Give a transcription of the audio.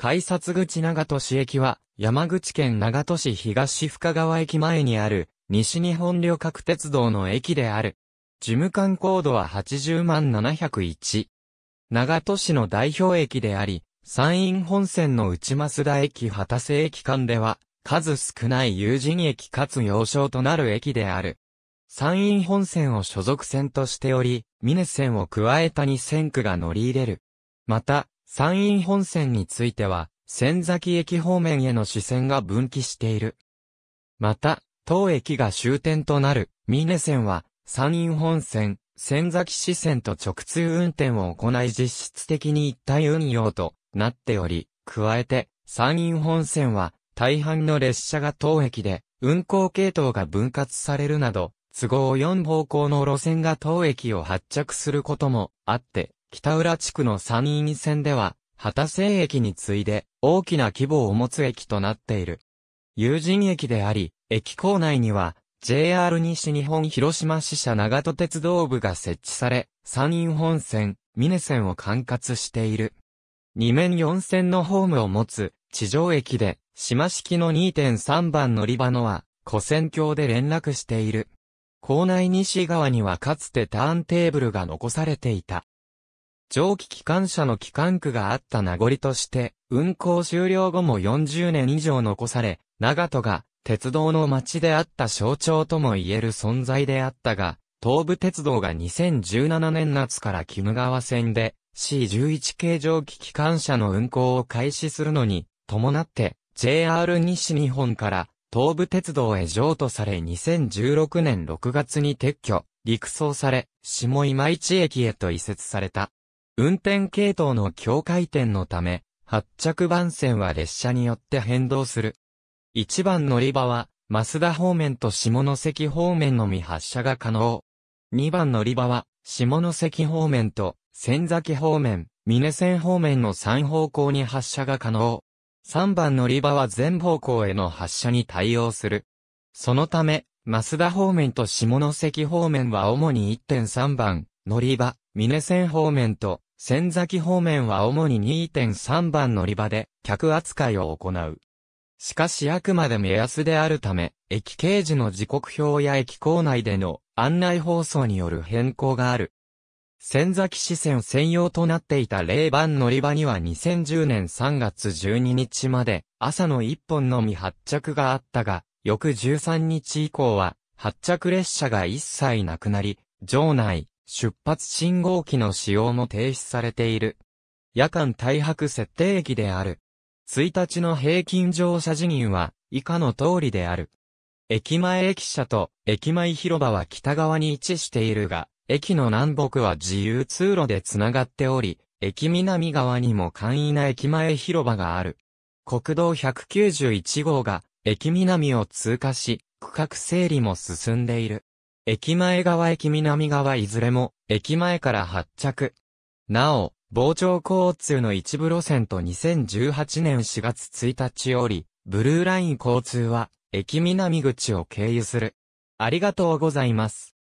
改札口長戸市駅は、山口県長戸市東深川駅前にある、西日本旅客鉄道の駅である。事務官コードは80万701。長戸市の代表駅であり、山陰本線の内増田駅畑瀬駅間では、数少ない友人駅かつ要衝となる駅である。山陰本線を所属線としており、ミネ線を加えた2線区が乗り入れる。また、山陰本線については、仙崎駅方面への支線が分岐している。また、当駅が終点となる、三根線は、山陰本線、仙崎支線と直通運転を行い実質的に一体運用となっており、加えて、山陰本線は、大半の列車が当駅で、運行系統が分割されるなど、都合4方向の路線が当駅を発着することもあって、北浦地区の三院線では、畑瀬駅に次いで大きな規模を持つ駅となっている。有人駅であり、駅構内には JR 西日本広島支社長戸鉄道部が設置され、三院本線、峰線を管轄している。二面四線のホームを持つ地上駅で、島式の2.3番乗り場のは、古線橋で連絡している。校内西側にはかつてターンテーブルが残されていた。蒸気機関車の機関区があった名残として、運行終了後も40年以上残され、長門が鉄道の街であった象徴とも言える存在であったが、東武鉄道が2017年夏から鬼無川線で C11 系蒸気機関車の運行を開始するのに、伴って JR 西日本から東武鉄道へ譲渡され2016年6月に撤去、陸送され、下今市駅へと移設された。運転系統の境界点のため、発着番線は列車によって変動する。一番乗り場は、増田方面と下関方面のみ発車が可能。二番乗り場は、下関方面と、仙崎方面、峰線方面の3方向に発車が可能。3番乗り場は全方向への発車に対応する。そのため、増田方面と下関方面は主に1.3番乗り場、峰線方面と仙崎方面は主に2.3番乗り場で客扱いを行う。しかしあくまで目安であるため、駅掲示の時刻表や駅構内での案内放送による変更がある。仙崎市線専用となっていた0番乗り場には2010年3月12日まで朝の1本のみ発着があったが、翌13日以降は発着列車が一切なくなり、場内、出発信号機の使用も停止されている。夜間大白設定駅である。1日の平均乗車時銀は以下の通りである。駅前駅舎と駅前広場は北側に位置しているが、駅の南北は自由通路でつながっており、駅南側にも簡易な駅前広場がある。国道191号が駅南を通過し、区画整理も進んでいる。駅前側駅南側いずれも、駅前から発着。なお、傍聴交通の一部路線と2018年4月1日より、ブルーライン交通は、駅南口を経由する。ありがとうございます。